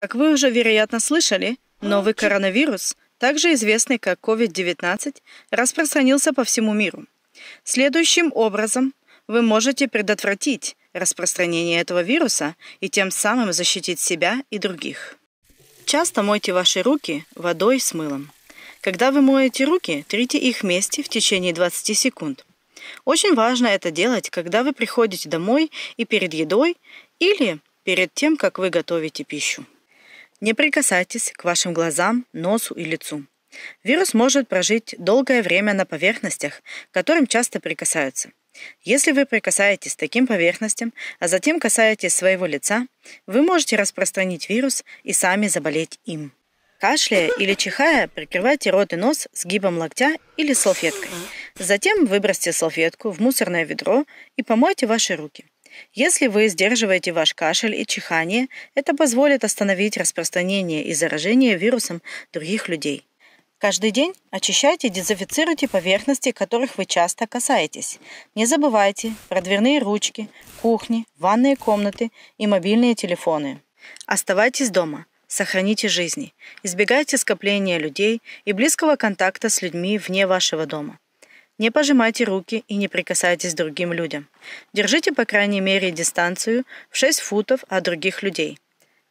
Как вы уже, вероятно, слышали, новый коронавирус, также известный как COVID-19, распространился по всему миру. Следующим образом вы можете предотвратить распространение этого вируса и тем самым защитить себя и других. Часто мойте ваши руки водой с мылом. Когда вы моете руки, трите их вместе в течение 20 секунд. Очень важно это делать, когда вы приходите домой и перед едой или перед тем, как вы готовите пищу. Не прикасайтесь к вашим глазам, носу и лицу. Вирус может прожить долгое время на поверхностях, к которым часто прикасаются. Если вы прикасаетесь к таким поверхностям, а затем касаетесь своего лица, вы можете распространить вирус и сами заболеть им. Кашляя или чихая, прикрывайте рот и нос сгибом локтя или салфеткой. Затем выбросьте салфетку в мусорное ведро и помойте ваши руки. Если вы сдерживаете ваш кашель и чихание, это позволит остановить распространение и заражение вирусом других людей. Каждый день очищайте и дезинфицируйте поверхности, которых вы часто касаетесь. Не забывайте про дверные ручки, кухни, ванные комнаты и мобильные телефоны. Оставайтесь дома, сохраните жизни, избегайте скопления людей и близкого контакта с людьми вне вашего дома. Не пожимайте руки и не прикасайтесь к другим людям. Держите, по крайней мере, дистанцию в 6 футов от других людей.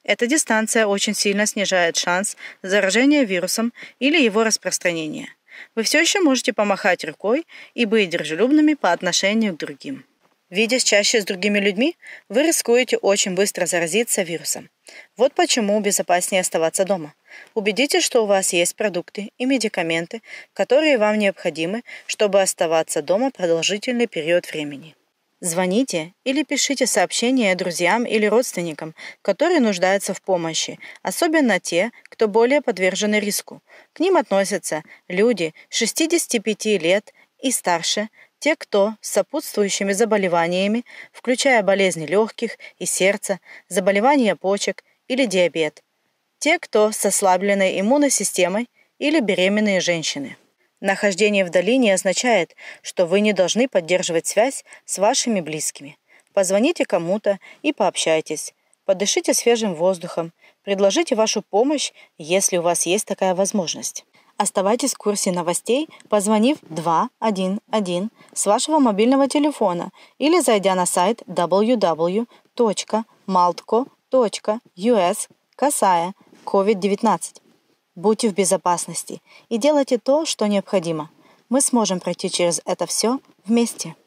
Эта дистанция очень сильно снижает шанс заражения вирусом или его распространения. Вы все еще можете помахать рукой и быть дружелюбными по отношению к другим. Видясь чаще с другими людьми, вы рискуете очень быстро заразиться вирусом. Вот почему безопаснее оставаться дома. Убедитесь, что у вас есть продукты и медикаменты, которые вам необходимы, чтобы оставаться дома продолжительный период времени. Звоните или пишите сообщения друзьям или родственникам, которые нуждаются в помощи, особенно те, кто более подвержены риску. К ним относятся люди 65 лет и старше – те, кто с сопутствующими заболеваниями, включая болезни легких и сердца, заболевания почек или диабет. Те, кто с ослабленной иммунной системой или беременные женщины. Нахождение в долине означает, что вы не должны поддерживать связь с вашими близкими. Позвоните кому-то и пообщайтесь. Подышите свежим воздухом, предложите вашу помощь, если у вас есть такая возможность. Оставайтесь в курсе новостей, позвонив 211 с вашего мобильного телефона или зайдя на сайт www.maltco.us касая COVID-19. Будьте в безопасности и делайте то, что необходимо. Мы сможем пройти через это все вместе.